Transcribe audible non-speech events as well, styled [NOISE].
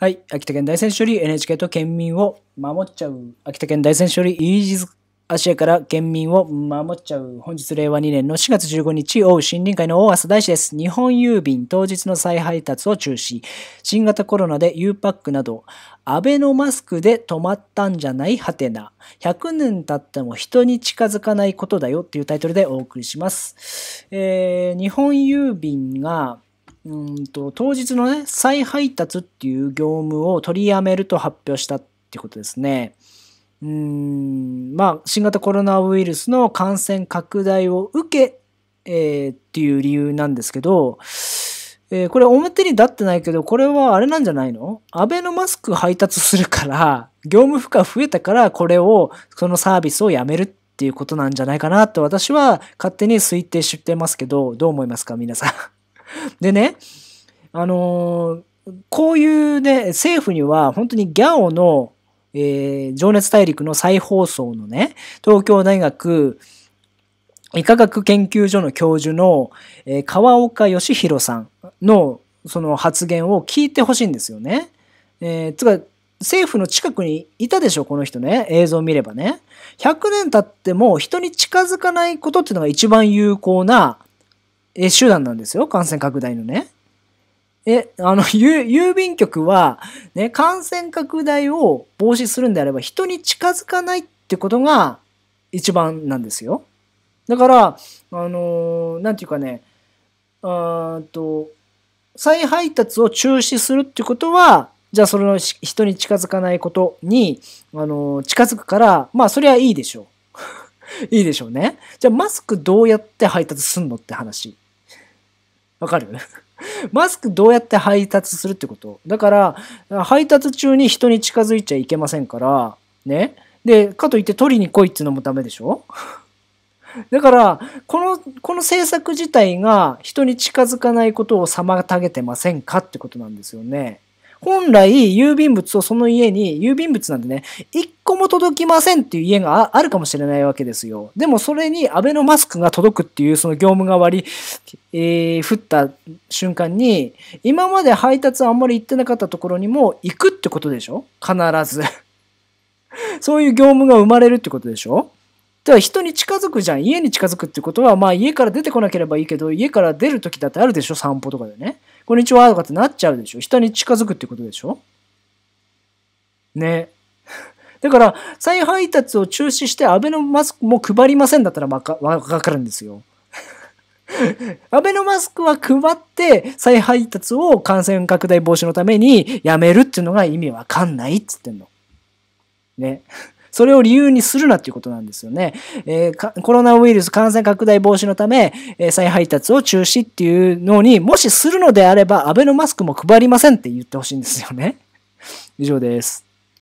はい。秋田県大選手より NHK と県民を守っちゃう。秋田県大選手よりイージズアシアから県民を守っちゃう。本日令和2年の4月15日、大森林会の大浅大使です。日本郵便当日の再配達を中止。新型コロナで U パックなど、アベノマスクで止まったんじゃないハテナ。100年経っても人に近づかないことだよっていうタイトルでお送りします。えー、日本郵便が、うんと当日のね、再配達っていう業務を取りやめると発表したってことですね。うーん、まあ、新型コロナウイルスの感染拡大を受け、えー、っていう理由なんですけど、えー、これ表に立ってないけど、これはあれなんじゃないのアベノマスク配達するから、業務負荷増えたから、これを、そのサービスをやめるっていうことなんじゃないかなと私は勝手に推定してますけど、どう思いますか皆さん。[LAUGHS] でね、あのー、こういうね、政府には本当にギャオの、えー、情熱大陸の再放送のね、東京大学医科学研究所の教授の、えー、川岡義弘さんのその発言を聞いてほしいんですよね。えー、つか、政府の近くにいたでしょ、この人ね。映像を見ればね。100年経っても人に近づかないことっていうのが一番有効なえ手段なんですよ、感染拡大のね。え、あの、[LAUGHS] 郵便局は、ね、感染拡大を防止するんであれば、人に近づかないってことが一番なんですよ。だから、あの何て言うかね、あと、再配達を中止するってことは、じゃあその人に近づかないことに、あの近づくから、まあそりゃいいでしょう。[LAUGHS] いいでしょうね。じゃあマスクどうやって配達すんのって話。わかる [LAUGHS] マスクどうやって配達するってことだから、配達中に人に近づいちゃいけませんから、ね。で、かといって取りに来いっていうのもダメでしょ [LAUGHS] だから、この、この政策自体が人に近づかないことを妨げてませんかってことなんですよね。本来、郵便物をその家に、郵便物なんでね、一個も届きませんっていう家があるかもしれないわけですよ。でもそれにアベノマスクが届くっていうその業務が割り、えー、降った瞬間に、今まで配達あんまり行ってなかったところにも行くってことでしょ必ず [LAUGHS] そういう業務が生まれるってことでしょだか人に近づくじゃん。家に近づくってことは、まあ家から出てこなければいいけど、家から出るときだってあるでしょ散歩とかでね。こんにちはとかってなっちゃうでしょ人に近づくってことでしょね。[LAUGHS] だから、再配達を中止してアベノマスクも配りませんだったらわかかるんですよ。[LAUGHS] アベノマスクは配って再配達を感染拡大防止のためにやめるっていうのが意味わかんないっつってんの。ね。それを理由にするなっていうことなんですよね。えー、コロナウイルス感染拡大防止のため、えー、再配達を中止っていうのに、もしするのであれば、アベノマスクも配りませんって言ってほしいんですよね。以上です。